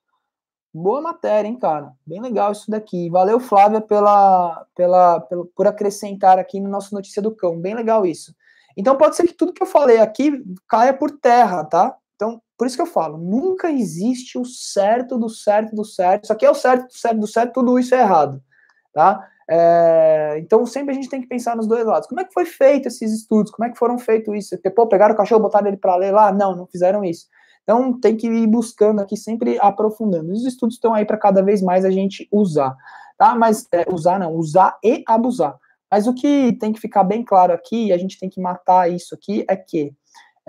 Boa matéria, hein, cara? Bem legal isso daqui. Valeu, Flávia, pela, pela, pela, por acrescentar aqui no nosso Notícia do Cão. Bem legal isso. Então, pode ser que tudo que eu falei aqui caia por terra, tá? Então, por isso que eu falo, nunca existe o certo do certo do certo. Isso aqui é o certo do certo do certo, tudo isso é errado, tá? É, então sempre a gente tem que pensar nos dois lados. Como é que foi feito esses estudos? Como é que foram feitos isso? pô, pegaram o cachorro, botaram ele para ler lá? Não, não fizeram isso. Então tem que ir buscando aqui, sempre aprofundando. Os estudos estão aí para cada vez mais a gente usar, tá? Mas é, usar não, usar e abusar. Mas o que tem que ficar bem claro aqui, e a gente tem que matar isso aqui, é que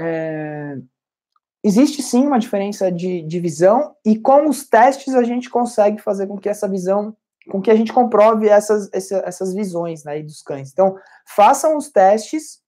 é, existe sim uma diferença de, de visão, e com os testes a gente consegue fazer com que essa visão com que a gente comprove essas, essa, essas visões né, dos cães. Então, façam os testes,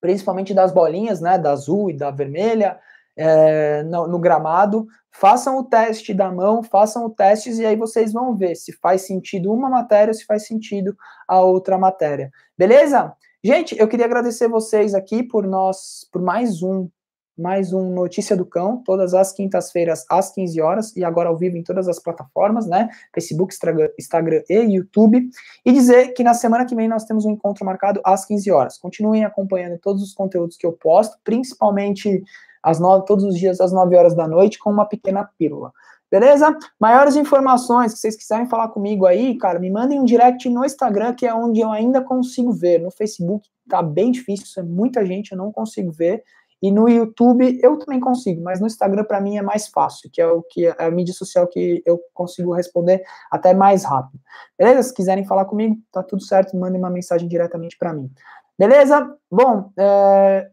principalmente das bolinhas, né, da azul e da vermelha, é, no, no, gramado, façam o teste da mão, façam os testes e aí vocês vão ver se faz sentido uma matéria ou se faz sentido a outra matéria. Beleza? Gente, eu queria agradecer vocês aqui por nós, por mais um mais um Notícia do Cão, todas as quintas-feiras às 15 horas e agora ao vivo em todas as plataformas, né? Facebook, Instagram e YouTube. E dizer que na semana que vem nós temos um encontro marcado às 15 horas. Continuem acompanhando todos os conteúdos que eu posto, principalmente às 9, todos os dias às 9 horas da noite com uma pequena pílula. Beleza? Maiores informações que vocês quiserem falar comigo aí, cara, me mandem um direct no Instagram, que é onde eu ainda consigo ver. No Facebook tá bem difícil, é muita gente, eu não consigo ver. E no YouTube eu também consigo, mas no Instagram para mim é mais fácil, que é o que é a mídia social que eu consigo responder até mais rápido. Beleza? Se quiserem falar comigo, tá tudo certo, mandem uma mensagem diretamente para mim. Beleza? Bom, é...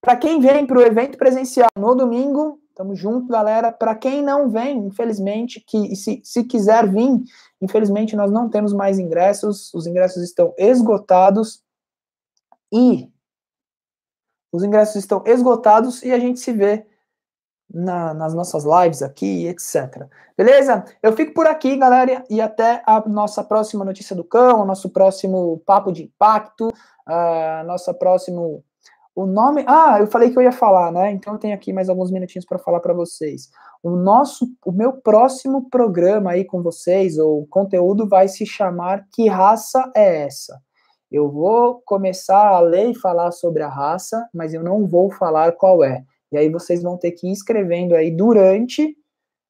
para quem vem para o evento presencial no domingo, tamo junto, galera. Para quem não vem, infelizmente, que se, se quiser vir, infelizmente nós não temos mais ingressos, os ingressos estão esgotados. E os ingressos estão esgotados e a gente se vê na, nas nossas lives aqui, etc. Beleza? Eu fico por aqui, galera, e até a nossa próxima notícia do cão, o nosso próximo papo de impacto, a nossa próximo o nome. Ah, eu falei que eu ia falar, né? Então eu tenho aqui mais alguns minutinhos para falar para vocês. O nosso, o meu próximo programa aí com vocês, ou conteúdo vai se chamar Que raça é essa? Eu vou começar a ler e falar sobre a raça, mas eu não vou falar qual é. E aí vocês vão ter que ir escrevendo aí durante.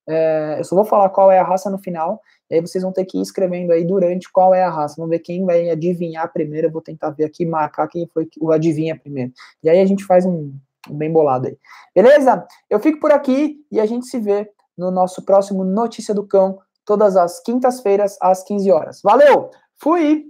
É, eu só vou falar qual é a raça no final. E aí vocês vão ter que ir escrevendo aí durante qual é a raça. Vamos ver quem vai adivinhar primeiro. Eu vou tentar ver aqui, marcar quem foi o adivinha primeiro. E aí a gente faz um, um bem bolado aí. Beleza? Eu fico por aqui e a gente se vê no nosso próximo Notícia do Cão, todas as quintas-feiras, às 15 horas. Valeu! Fui!